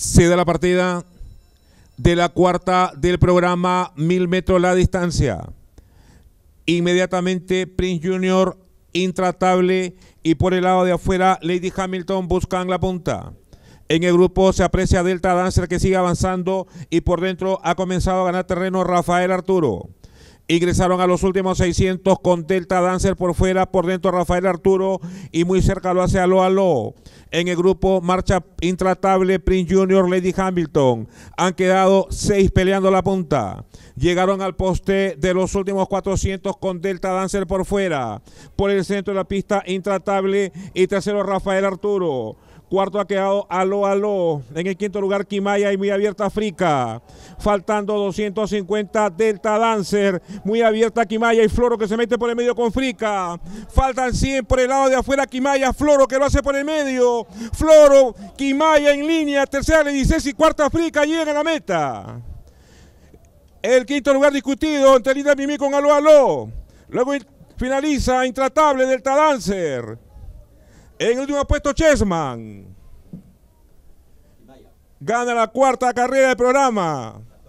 se da la partida de la cuarta del programa Mil metros la distancia. Inmediatamente Prince Junior intratable y por el lado de afuera Lady Hamilton buscan la punta. En el grupo se aprecia Delta Dancer que sigue avanzando y por dentro ha comenzado a ganar terreno Rafael Arturo. Ingresaron a los últimos 600 con Delta Dancer por fuera, por dentro Rafael Arturo y muy cerca lo hace Alo Alo. En el grupo Marcha Intratable, Prince Junior, Lady Hamilton. Han quedado seis peleando la punta. Llegaron al poste de los últimos 400 con Delta Dancer por fuera. Por el centro de la pista, Intratable. Y tercero, Rafael Arturo. Cuarto ha quedado Alo Aló. En el quinto lugar Quimaya y Muy Abierta Frica. Faltando 250 Delta Dancer. Muy abierta Quimaya y Floro que se mete por el medio con Frica. Faltan 100 por el lado de afuera Quimaya. Floro que lo hace por el medio. Floro, Quimaya en línea. Tercera le dice si cuarta Frica llega a la meta. El quinto lugar discutido entre Linda Mimi con Alo Aló. Luego finaliza Intratable Delta Dancer. En el último puesto, Chessman. Gana la cuarta carrera del programa.